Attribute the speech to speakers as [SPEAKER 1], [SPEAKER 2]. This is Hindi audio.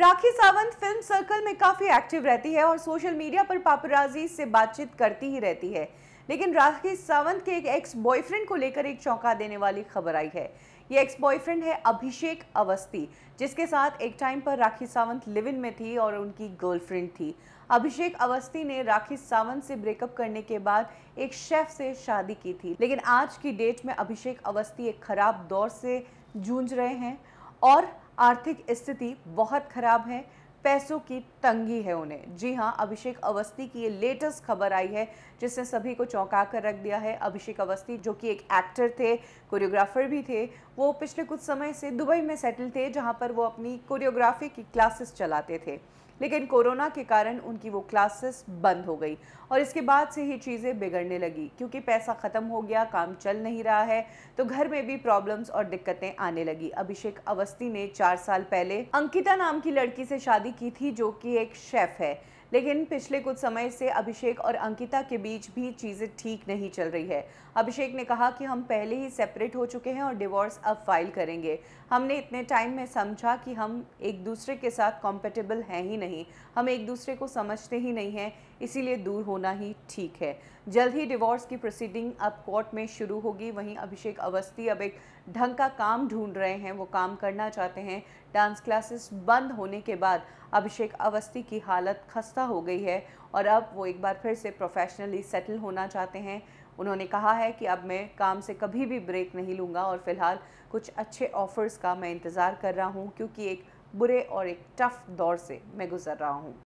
[SPEAKER 1] राखी सावंत फिल्म सर्कल में काफ़ी एक्टिव रहती है और सोशल मीडिया पर पापराजी से बातचीत करती ही रहती है लेकिन राखी सावंत के एक एक्स बॉयफ्रेंड को लेकर एक चौंका देने वाली खबर आई है ये एक्स बॉयफ्रेंड है अभिषेक अवस्थी जिसके साथ एक टाइम पर राखी सावंत लिव इन में थी और उनकी गर्लफ्रेंड थी अभिषेक अवस्थी ने राखी सावंत से ब्रेकअप करने के बाद एक शेफ से शादी की थी लेकिन आज की डेट में अभिषेक अवस्थी एक खराब दौर से जूझ रहे हैं और आर्थिक स्थिति बहुत खराब है पैसों की तंगी है उन्हें जी हाँ अभिषेक अवस्थी की ये लेटेस्ट खबर आई है जिसने सभी को चौंका कर रख दिया है अभिषेक अवस्थी जो कि एक एक्टर थे कोरियोग्राफर भी थे वो पिछले कुछ समय से दुबई में सेटल थे जहाँ पर वो अपनी कोरियोग्राफी की क्लासेस चलाते थे लेकिन कोरोना के कारण उनकी वो क्लासेस बंद हो गई और इसके बाद से ही चीज़ें बिगड़ने लगी क्योंकि पैसा ख़त्म हो गया काम चल नहीं रहा है तो घर में भी प्रॉब्लम्स और दिक्कतें आने लगी अभिषेक अवस्थी ने चार साल पहले अंकिता नाम की लड़की से शादी की थी जो कि एक शेफ़ है लेकिन पिछले कुछ समय से अभिषेक और अंकिता के बीच भी चीज़ें ठीक नहीं चल रही है अभिषेक ने कहा कि हम पहले ही सेपरेट हो चुके हैं और डिवोर्स अब फाइल करेंगे हमने इतने टाइम में समझा कि हम एक दूसरे के साथ कॉम्पेटेबल हैं ही नहीं हम एक दूसरे को समझते ही नहीं हैं इसीलिए दूर होना ही ठीक है जल्द ही डिवोर्स की प्रोसीडिंग अब कोर्ट में शुरू होगी वहीं अभिषेक अवस्थी अब एक ढंग का काम ढूंढ रहे हैं वो काम करना चाहते हैं डांस क्लासेस बंद होने के बाद अभिषेक अवस्थी की हालत खस्ता हो गई है और अब वो एक बार फिर से प्रोफेशनली सेटल होना चाहते हैं उन्होंने कहा है कि अब मैं काम से कभी भी ब्रेक नहीं लूँगा और फ़िलहाल कुछ अच्छे ऑफ़र्स का मैं इंतज़ार कर रहा हूँ क्योंकि एक बुरे और एक टफ़ दौर से मैं गुज़र रहा हूँ